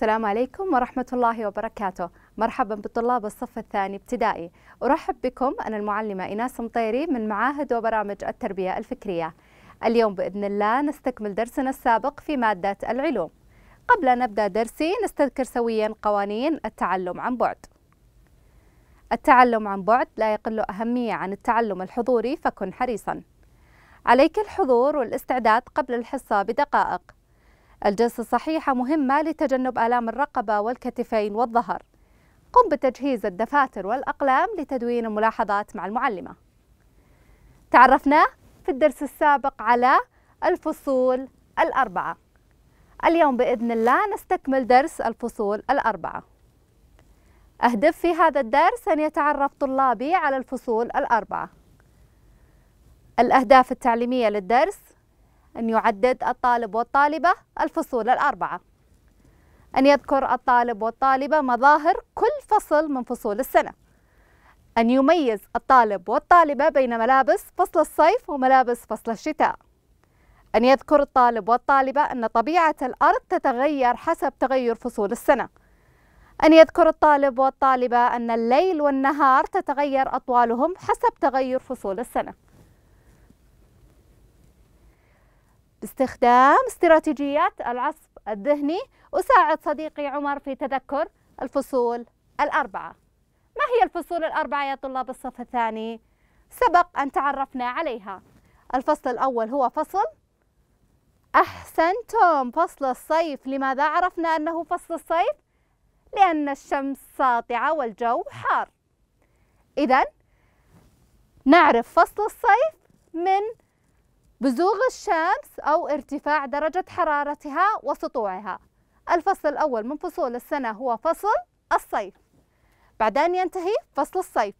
السلام عليكم ورحمة الله وبركاته مرحبا بالطلاب الصف الثاني ابتدائي أرحب بكم أنا المعلمة إيناس مطيري من معاهد وبرامج التربية الفكرية اليوم بإذن الله نستكمل درسنا السابق في مادة العلوم قبل أن نبدأ درسي نستذكر سويا قوانين التعلم عن بعد التعلم عن بعد لا يقل أهمية عن التعلم الحضوري فكن حريصا عليك الحضور والاستعداد قبل الحصة بدقائق الجلسة الصحيحة مهمة لتجنب آلام الرقبة والكتفين والظهر قم بتجهيز الدفاتر والأقلام لتدوين الملاحظات مع المعلمة تعرفنا في الدرس السابق على الفصول الأربعة اليوم بإذن الله نستكمل درس الفصول الأربعة أهدف في هذا الدرس أن يتعرف طلابي على الفصول الأربعة الأهداف التعليمية للدرس أن يعدد الطالب والطالبة الفصول الأربعة أن يذكر الطالب والطالبة مظاهر كل فصل من فصول السنة أن يميز الطالب والطالبة بين ملابس فصل الصيف وملابس فصل الشتاء أن يذكر الطالب والطالبة أن طبيعة الأرض تتغير حسب تغير فصول السنة أن يذكر الطالب والطالبة أن الليل والنهار تتغير أطوالهم حسب تغير فصول السنة باستخدام استراتيجيات العصف الذهني أساعد صديقي عمر في تذكر الفصول الأربعة ما هي الفصول الأربعة يا طلاب الصف الثاني؟ سبق أن تعرفنا عليها الفصل الأول هو فصل أحسنتم فصل الصيف لماذا عرفنا أنه فصل الصيف؟ لأن الشمس ساطعة والجو حار إذا نعرف فصل الصيف من بزوغ الشمس أو ارتفاع درجة حرارتها وسطوعها الفصل الأول من فصول السنة هو فصل الصيف بعدين ينتهي فصل الصيف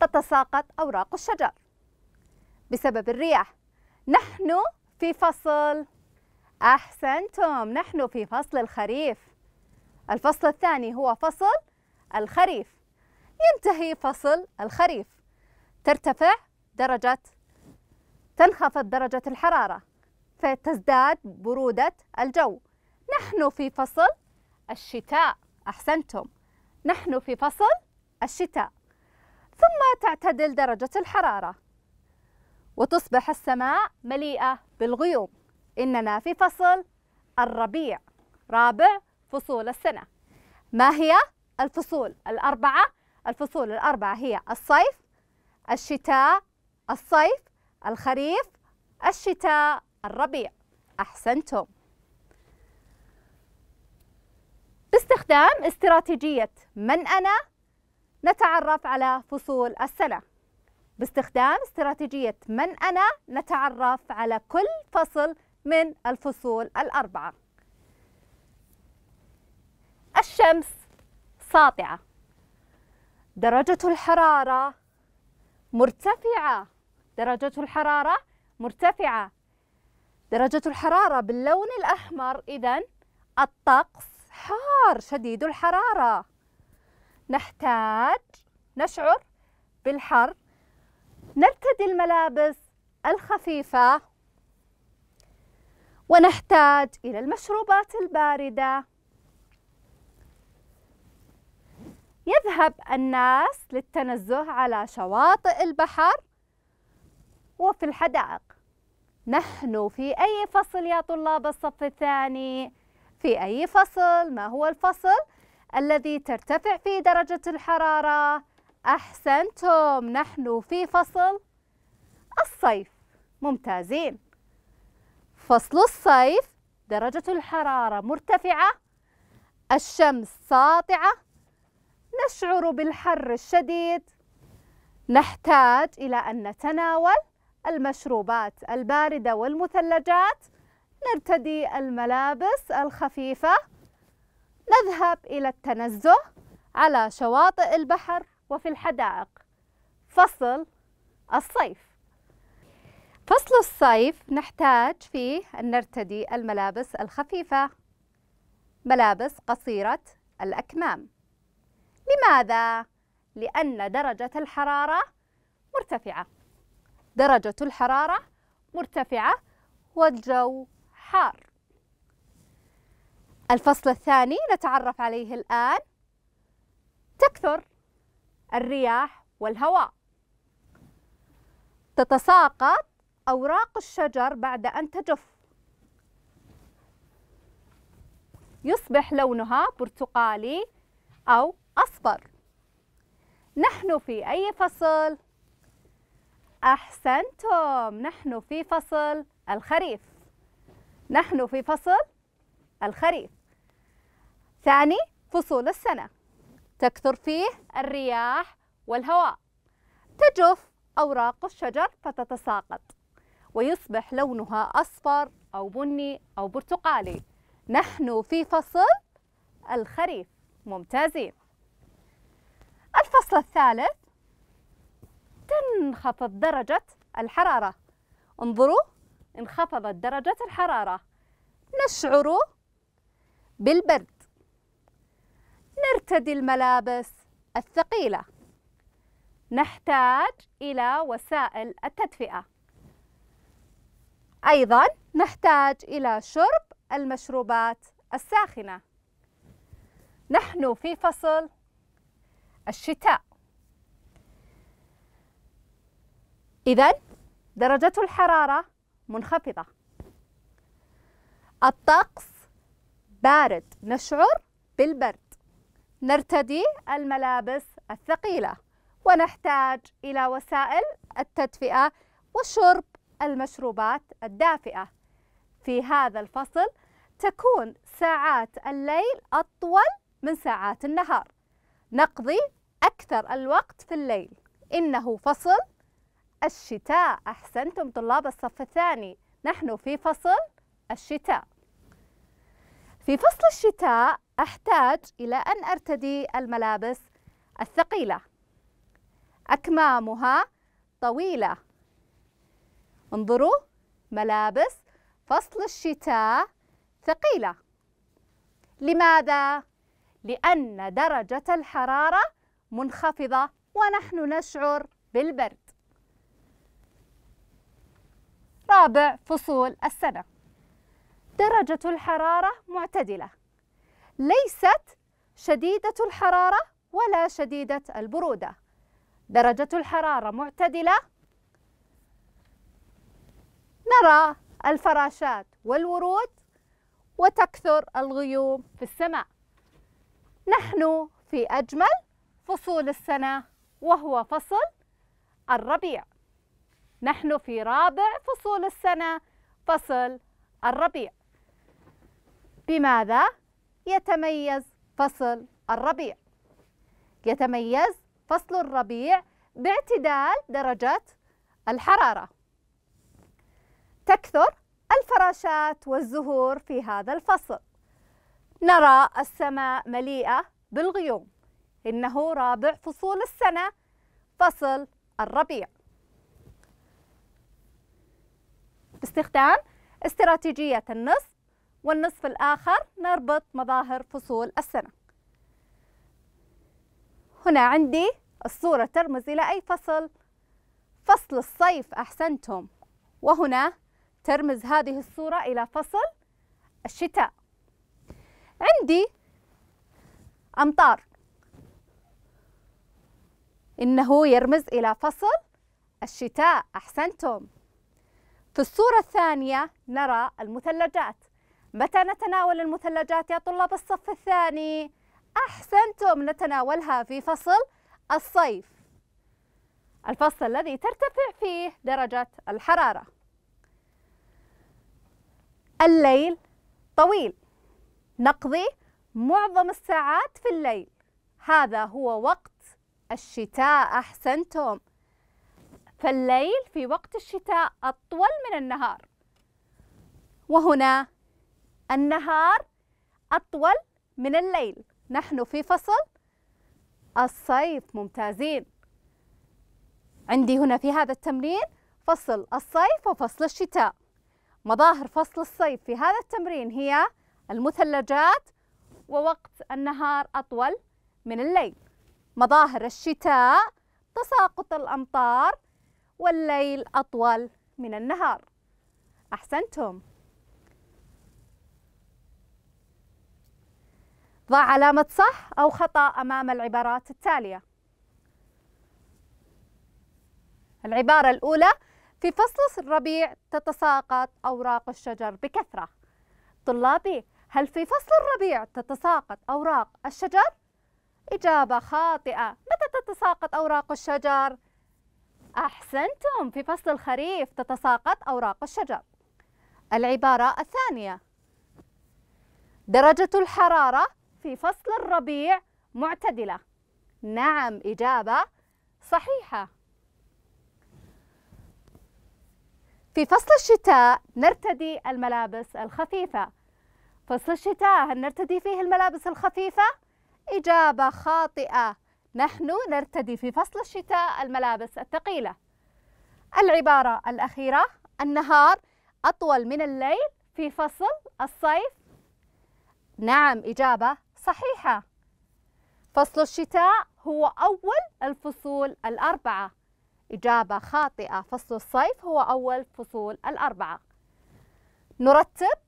تتساقط أوراق الشجر بسبب الرياح نحن في فصل أحسنتم نحن في فصل الخريف الفصل الثاني هو فصل الخريف ينتهي فصل الخريف ترتفع درجة تنخفض درجة الحرارة فتزداد برودة الجو نحن في فصل الشتاء أحسنتم نحن في فصل الشتاء ثم تعتدل درجة الحرارة وتصبح السماء مليئة بالغيوم إننا في فصل الربيع رابع فصول السنة ما هي الفصول الأربعة؟ الفصول الأربعة هي الصيف الشتاء الصيف الخريف الشتاء الربيع أحسنتم باستخدام استراتيجية من أنا نتعرف على فصول السنة باستخدام استراتيجية من أنا نتعرف على كل فصل من الفصول الأربعة الشمس ساطعة درجة الحرارة مرتفعة درجة الحرارة مرتفعة درجة الحرارة باللون الأحمر إذا الطقس حار شديد الحرارة نحتاج نشعر بالحر نرتدي الملابس الخفيفة ونحتاج إلى المشروبات الباردة يذهب الناس للتنزه على شواطئ البحر وفي الحدائق نحن في أي فصل يا طلاب الصف الثاني؟ في أي فصل؟ ما هو الفصل؟ الذي ترتفع فيه درجة الحرارة أحسنتم نحن في فصل الصيف ممتازين فصل الصيف درجة الحرارة مرتفعة الشمس ساطعة نشعر بالحر الشديد نحتاج إلى أن نتناول المشروبات الباردة والمثلجات نرتدي الملابس الخفيفة نذهب إلى التنزه على شواطئ البحر وفي الحدائق فصل الصيف فصل الصيف نحتاج فيه أن نرتدي الملابس الخفيفة ملابس قصيرة الأكمام لماذا؟ لأن درجة الحرارة مرتفعة درجة الحرارة مرتفعة والجو حار الفصل الثاني نتعرف عليه الآن تكثر الرياح والهواء تتساقط أوراق الشجر بعد أن تجف يصبح لونها برتقالي أو أصفر نحن في أي فصل؟ أحسنتم نحن في فصل الخريف نحن في فصل الخريف ثاني فصول السنة تكثر فيه الرياح والهواء تجف أوراق الشجر فتتساقط ويصبح لونها أصفر أو بني أو برتقالي نحن في فصل الخريف ممتازين الفصل الثالث تنخفض درجة الحرارة انظروا انخفضت درجة الحرارة نشعر بالبرد نرتدي الملابس الثقيلة نحتاج إلى وسائل التدفئة أيضا نحتاج إلى شرب المشروبات الساخنة نحن في فصل الشتاء إذا درجة الحرارة منخفضة الطقس بارد نشعر بالبرد نرتدي الملابس الثقيلة ونحتاج إلى وسائل التدفئة وشرب المشروبات الدافئة في هذا الفصل تكون ساعات الليل أطول من ساعات النهار نقضي أكثر الوقت في الليل إنه فصل الشتاء أحسنتم طلاب الصف الثاني نحن في فصل الشتاء في فصل الشتاء أحتاج إلى أن أرتدي الملابس الثقيلة أكمامها طويلة انظروا ملابس فصل الشتاء ثقيلة لماذا؟ لأن درجة الحرارة منخفضة ونحن نشعر بالبرد رابع فصول السنة درجة الحرارة معتدلة ليست شديدة الحرارة ولا شديدة البرودة درجة الحرارة معتدلة نرى الفراشات والورود وتكثر الغيوم في السماء نحن في أجمل فصول السنة وهو فصل الربيع نحن في رابع فصول السنة فصل الربيع بماذا يتميز فصل الربيع يتميز فصل الربيع باعتدال درجة الحرارة تكثر الفراشات والزهور في هذا الفصل نرى السماء مليئة بالغيوم إنه رابع فصول السنة فصل الربيع باستخدام استراتيجية النصف والنصف الآخر نربط مظاهر فصول السنة هنا عندي الصورة ترمز إلى أي فصل؟ فصل الصيف أحسنتم وهنا ترمز هذه الصورة إلى فصل الشتاء عندي أمطار إنه يرمز إلى فصل الشتاء أحسنتم في الصورة الثانية نرى المثلجات متى نتناول المثلجات يا طلاب الصف الثاني؟ أحسنتم نتناولها في فصل الصيف الفصل الذي ترتفع فيه درجة الحرارة الليل طويل نقضي معظم الساعات في الليل هذا هو وقت الشتاء أحسنتم فالليل في وقت الشتاء أطول من النهار وهنا النهار أطول من الليل نحن في فصل الصيف ممتازين عندي هنا في هذا التمرين فصل الصيف وفصل الشتاء مظاهر فصل الصيف في هذا التمرين هي المثلجات ووقت النهار أطول من الليل مظاهر الشتاء تساقط الأمطار والليل أطول من النهار أحسنتم ضع علامة صح أو خطأ أمام العبارات التالية العبارة الأولى في فصل الربيع تتساقط أوراق الشجر بكثرة طلابي هل في فصل الربيع تتساقط أوراق الشجر؟ إجابة خاطئة متى تتساقط أوراق الشجر؟ أحسنتم في فصل الخريف تتساقط أوراق الشجر العبارة الثانية درجة الحرارة في فصل الربيع معتدلة نعم إجابة صحيحة في فصل الشتاء نرتدي الملابس الخفيفة فصل الشتاء هل نرتدي فيه الملابس الخفيفة؟ إجابة خاطئة نحن نرتدي في فصل الشتاء الملابس الثقيلة العبارة الأخيرة النهار أطول من الليل في فصل الصيف نعم إجابة صحيحة فصل الشتاء هو أول الفصول الأربعة إجابة خاطئة فصل الصيف هو أول فصول الأربعة نرتب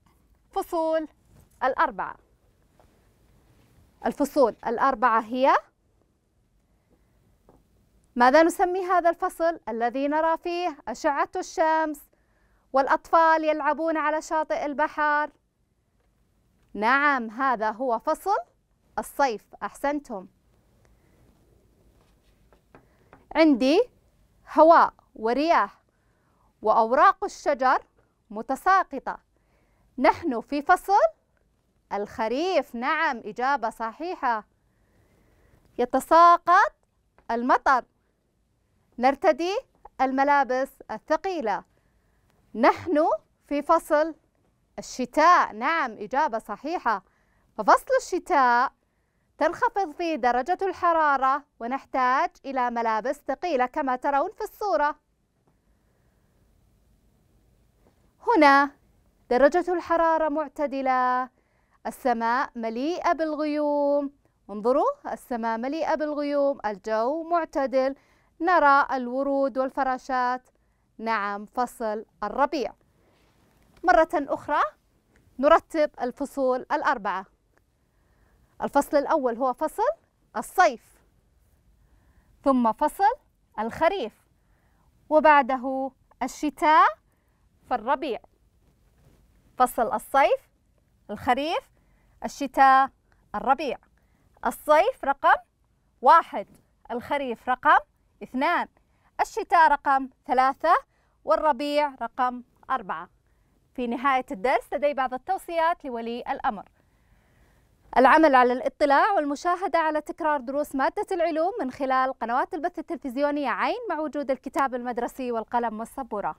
فصول الأربعة الفصول الأربعة هي ماذا نسمي هذا الفصل الذي نرى فيه أشعة الشمس والأطفال يلعبون على شاطئ البحر؟ نعم هذا هو فصل الصيف أحسنتم عندي هواء ورياح وأوراق الشجر متساقطة نحن في فصل الخريف نعم إجابة صحيحة يتساقط المطر نرتدي الملابس الثقيلة نحن في فصل الشتاء نعم إجابة صحيحة ففصل الشتاء تنخفض فيه درجة الحرارة ونحتاج إلى ملابس ثقيلة كما ترون في الصورة هنا درجة الحرارة معتدلة السماء مليئة بالغيوم انظروا السماء مليئة بالغيوم الجو معتدل نرى الورود والفراشات نعم فصل الربيع مرة أخرى نرتب الفصول الأربعة الفصل الأول هو فصل الصيف ثم فصل الخريف وبعده الشتاء فالربيع فصل الصيف الخريف الشتاء الربيع الصيف رقم واحد الخريف رقم اثنان الشتاء رقم ثلاثة والربيع رقم أربعة في نهاية الدرس لدي بعض التوصيات لولي الأمر العمل على الاطلاع والمشاهدة على تكرار دروس مادة العلوم من خلال قنوات البث التلفزيونية عين مع وجود الكتاب المدرسي والقلم والسبورة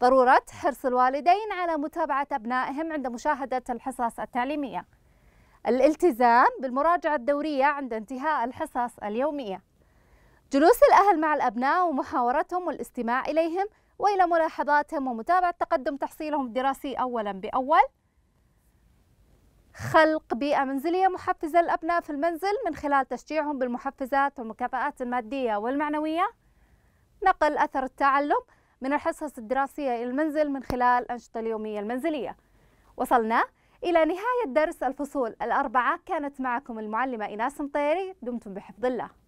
ضرورة حرص الوالدين على متابعة أبنائهم عند مشاهدة الحصص التعليمية الالتزام بالمراجعة الدورية عند انتهاء الحصص اليومية جلوس الأهل مع الأبناء ومحاورتهم والاستماع إليهم وإلى ملاحظاتهم ومتابعة تقدم تحصيلهم الدراسي أولا بأول خلق بيئة منزلية محفزة للأبناء في المنزل من خلال تشجيعهم بالمحفزات والمكافآت المادية والمعنوية نقل أثر التعلم من الحصص الدراسية إلى المنزل من خلال الأنشطة اليومية المنزلية وصلنا إلى نهاية درس الفصول الأربعة كانت معكم المعلمة إناس مطيري دمتم بحفظ الله